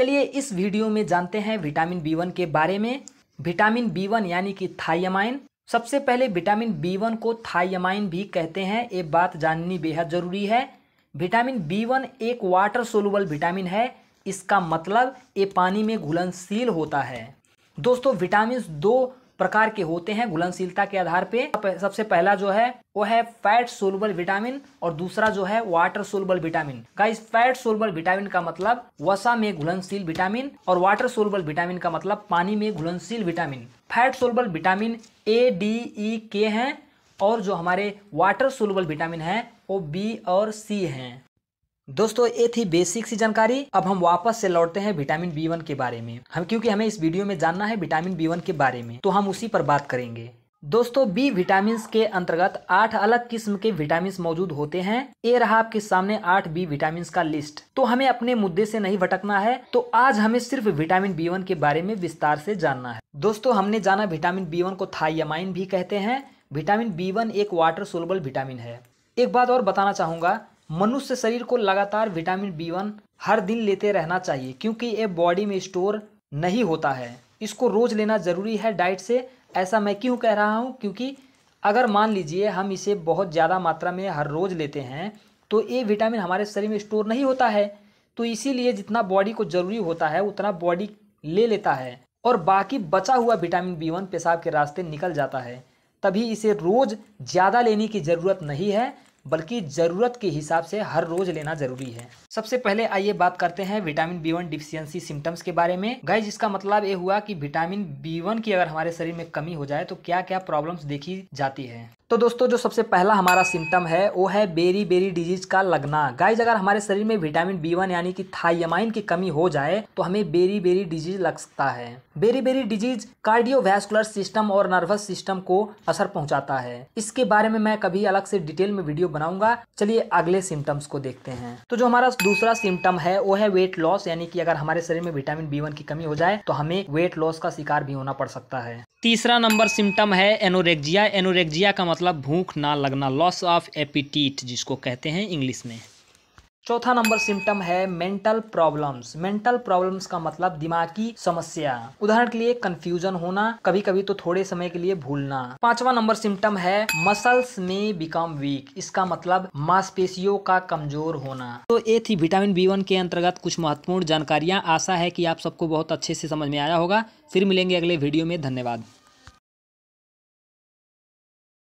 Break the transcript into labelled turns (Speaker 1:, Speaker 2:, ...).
Speaker 1: चलिए इस वीडियो में जानते हैं विटामिन बी के बारे में विटामिन बी यानी कि थाइमाइन सबसे पहले विटामिन बी को थाइमाइन भी कहते हैं ये बात जाननी बेहद ज़रूरी है विटामिन बी एक वाटर सोलबल विटामिन है इसका मतलब ये पानी में घुलनशील होता है दोस्तों विटामिन दो प्रकार के होते हैं घुलनशीलता के आधार पे सबसे पहला जो है वो है फैट सोलबल विटामिन और दूसरा जो है water soluble vitamin guys fat soluble vitamin का मतलब वसा में घुलनशील विटामिन और वाटर सोलबल विटामिन का मतलब पानी में घुलनशील vitamin fat soluble vitamin A D E K हैं और जो हमारे वाटर सोलबल विटामिन है वो बी और सी हैं दोस्तों ये थी बेसिक सी जानकारी अब हम वापस से लौटते हैं विटामिन बी वन के बारे में हम क्योंकि हमें इस वीडियो में जानना है विटामिन बी वन के बारे में तो हम उसी पर बात करेंगे दोस्तों बी विटामिन के अंतर्गत आठ अलग किस्म के विटामिन मौजूद होते हैं ये रहा आपके सामने आठ बी विटामिन का लिस्ट तो हमें अपने मुद्दे से नहीं भटकना है तो आज हमें सिर्फ विटामिन बी वन के बारे में विस्तार से जानना है दोस्तों हमने जाना विटामिन बी वन को थायमाइन भी कहते हैं विटामिन बी वन एक वाटर सोलबल विटामिन है एक बात और बताना चाहूंगा मनुष्य शरीर को लगातार विटामिन बी वन हर दिन लेते रहना चाहिए क्योंकि ये बॉडी में स्टोर नहीं होता है इसको रोज़ लेना ज़रूरी है डाइट से ऐसा मैं क्यों कह रहा हूँ क्योंकि अगर मान लीजिए हम इसे बहुत ज़्यादा मात्रा में हर रोज़ लेते हैं तो ये विटामिन हमारे शरीर में स्टोर नहीं होता है तो इसीलिए जितना बॉडी को ज़रूरी होता है उतना बॉडी ले लेता है और बाकी बचा हुआ विटामिन बी वन पेशाब के रास्ते निकल जाता है तभी इसे रोज़ ज़्यादा लेने की ज़रूरत नहीं है बल्कि ज़रूरत के हिसाब से हर रोज़ लेना ज़रूरी है सबसे पहले आइए बात करते हैं vitamin B one deficiency symptoms के बारे में गाइज इसका मतलब ये हुआ कि विटामिन बी वन की अगर हमारे शरीर में कमी हो जाए तो क्या क्या प्रॉब्लम्स देखी जाती है तो दोस्तों जो सबसे पहला हमारा सिम्टम है वो है बेरी बेरी डिजीज का लगना गाइज अगर हमारे शरीर में विटामिन बी वन यानी कि थायमाइन की कमी हो जाए तो हमें बेरी बेरी डिजीज लग सकता है beri beri disease cardiovascular system और नर्वस सिस्टम को असर पहुंचाता है इसके बारे में मैं कभी अलग से डिटेल में वीडियो बनाऊंगा चलिए अगले सिम्टम्स को देखते हैं तो जो हमारा दूसरा सिम्टम है वो है वेट लॉस यानी कि अगर हमारे शरीर में विटामिन बी वन की कमी हो जाए तो हमें वेट लॉस का शिकार भी होना पड़ सकता है तीसरा नंबर सिम्टम है एनोरेक्जिया एनोरेक्जिया का मतलब मतलब भूख ना लगना लॉस ऑफ एपिटीट जिसको कहते हैं इंग्लिश में चौथा नंबर सिम्टम है मेंटल प्रॉब्लम्स मेंटल प्रॉब्लम्स का मतलब दिमागी समस्या उदाहरण के लिए कंफ्यूजन होना कभी कभी तो थोड़े समय के लिए भूलना पांचवा नंबर सिम्टम है मसल्स में बिकम वीक इसका मतलब मांसपेशियों का कमजोर होना तो ये थी विटामिन बी वन के अंतर्गत कुछ महत्वपूर्ण जानकारियां आशा है कि आप सबको बहुत अच्छे से समझ में आया होगा फिर मिलेंगे अगले वीडियो में धन्यवाद